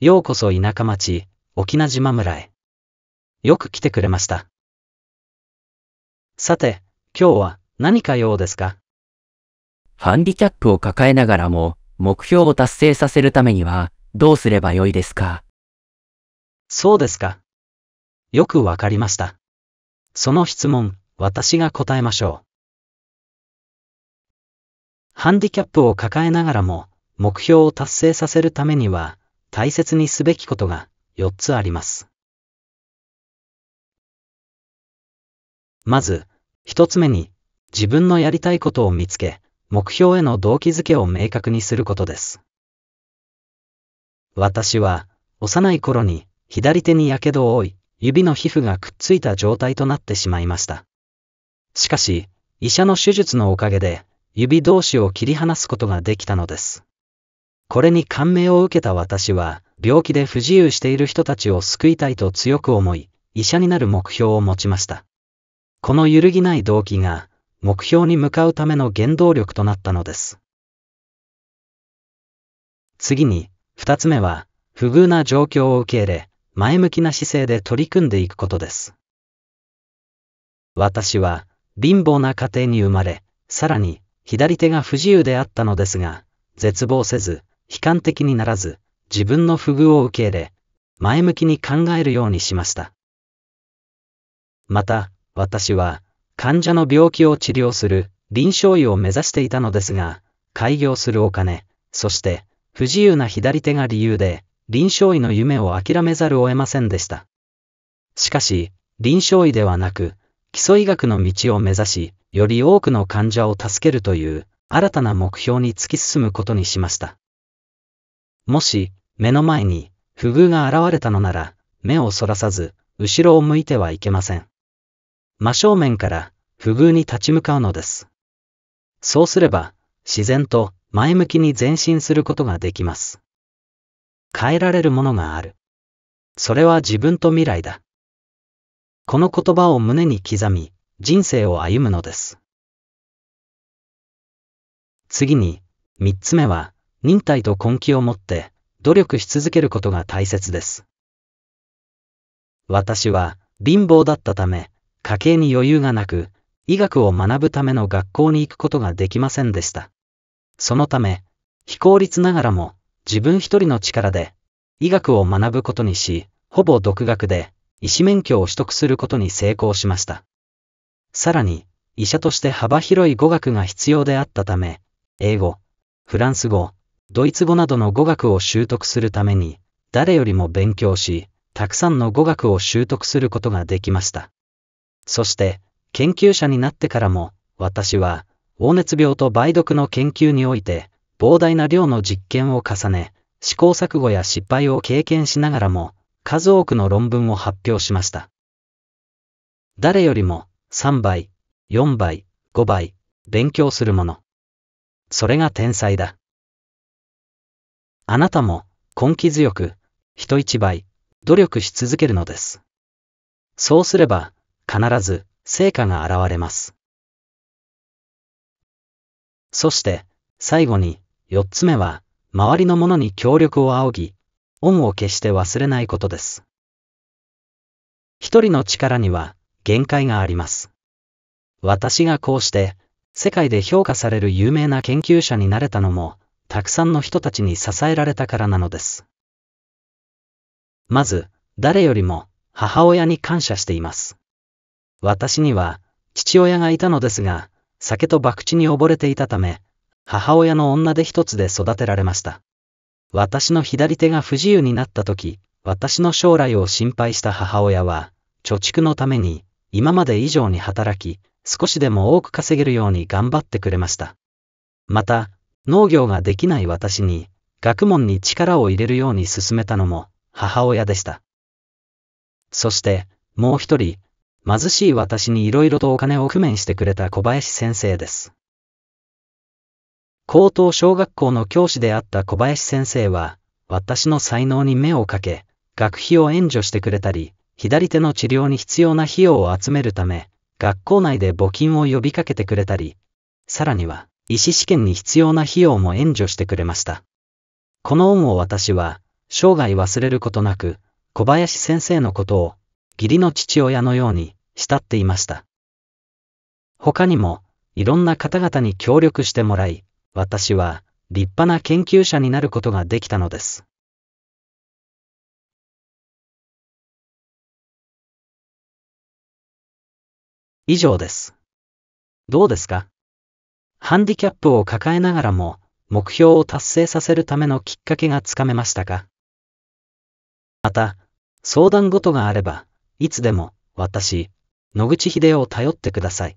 ようこそ田舎町、沖縄島村へ。よく来てくれました。さて、今日は何か用ですかハンディキャップを抱えながらも、目標を達成させるためには、どうすればよいですかそうですか。よくわかりました。その質問、私が答えましょう。ハンディキャップを抱えながらも、目標を達成させるためには、大切にすべきことが4つあります。まず、1つ目に、自分のやりたいことを見つけ、目標への動機づけを明確にすることです。私は、幼い頃に、左手に火傷を負い、指の皮膚がくっついた状態となってしまいました。しかし、医者の手術のおかげで、指同士を切り離すことができたのです。これに感銘を受けた私は、病気で不自由している人たちを救いたいと強く思い、医者になる目標を持ちました。この揺るぎない動機が、目標に向かうための原動力となったのです。次に、二つ目は、不遇な状況を受け入れ、前向きな姿勢で取り組んでいくことです。私は、貧乏な家庭に生まれ、さらに、左手が不自由であったのですが、絶望せず、悲観的にならず、自分の不遇を受け入れ、前向きに考えるようにしました。また、私は、患者の病気を治療する臨床医を目指していたのですが、開業するお金、そして不自由な左手が理由で、臨床医の夢を諦めざるを得ませんでした。しかし、臨床医ではなく、基礎医学の道を目指し、より多くの患者を助けるという新たな目標に突き進むことにしました。もし、目の前に、不遇が現れたのなら、目をそらさず、後ろを向いてはいけません。真正面から、不遇に立ち向かうのです。そうすれば、自然と、前向きに前進することができます。変えられるものがある。それは自分と未来だ。この言葉を胸に刻み、人生を歩むのです。次に、三つ目は、忍耐と根気を持って努力し続けることが大切です。私は貧乏だったため、家計に余裕がなく、医学を学ぶための学校に行くことができませんでした。そのため、非効率ながらも自分一人の力で医学を学ぶことにし、ほぼ独学で医師免許を取得することに成功しました。さらに、医者として幅広い語学が必要であったため、英語、フランス語、ドイツ語などの語学を習得するために、誰よりも勉強し、たくさんの語学を習得することができました。そして、研究者になってからも、私は、黄熱病と梅毒の研究において、膨大な量の実験を重ね、試行錯誤や失敗を経験しながらも、数多くの論文を発表しました。誰よりも、3倍、4倍、5倍、勉強するもの。それが天才だ。あなたも根気強く、人一倍、努力し続けるのです。そうすれば、必ず、成果が現れます。そして、最後に、四つ目は、周りの者に協力を仰ぎ、恩を決して忘れないことです。一人の力には、限界があります。私がこうして、世界で評価される有名な研究者になれたのも、たくさんの人たちに支えられたからなのです。まず、誰よりも母親に感謝しています。私には父親がいたのですが、酒と博打に溺れていたため、母親の女手一つで育てられました。私の左手が不自由になった時、私の将来を心配した母親は、貯蓄のために、今まで以上に働き、少しでも多く稼げるように頑張ってくれました。また、農業ができない私に、学問に力を入れるように勧めたのも、母親でした。そして、もう一人、貧しい私に色々とお金を工面してくれた小林先生です。高等小学校の教師であった小林先生は、私の才能に目をかけ、学費を援助してくれたり、左手の治療に必要な費用を集めるため、学校内で募金を呼びかけてくれたり、さらには、医師試験に必要な費用も援助してくれました。この恩を私は、生涯忘れることなく、小林先生のことを、義理の父親のように、慕っていました。他にも、いろんな方々に協力してもらい、私は、立派な研究者になることができたのです。以上です。どうですかハンディキャップを抱えながらも、目標を達成させるためのきっかけがつかめましたかまた、相談事があれば、いつでも、私、野口秀夫を頼ってください。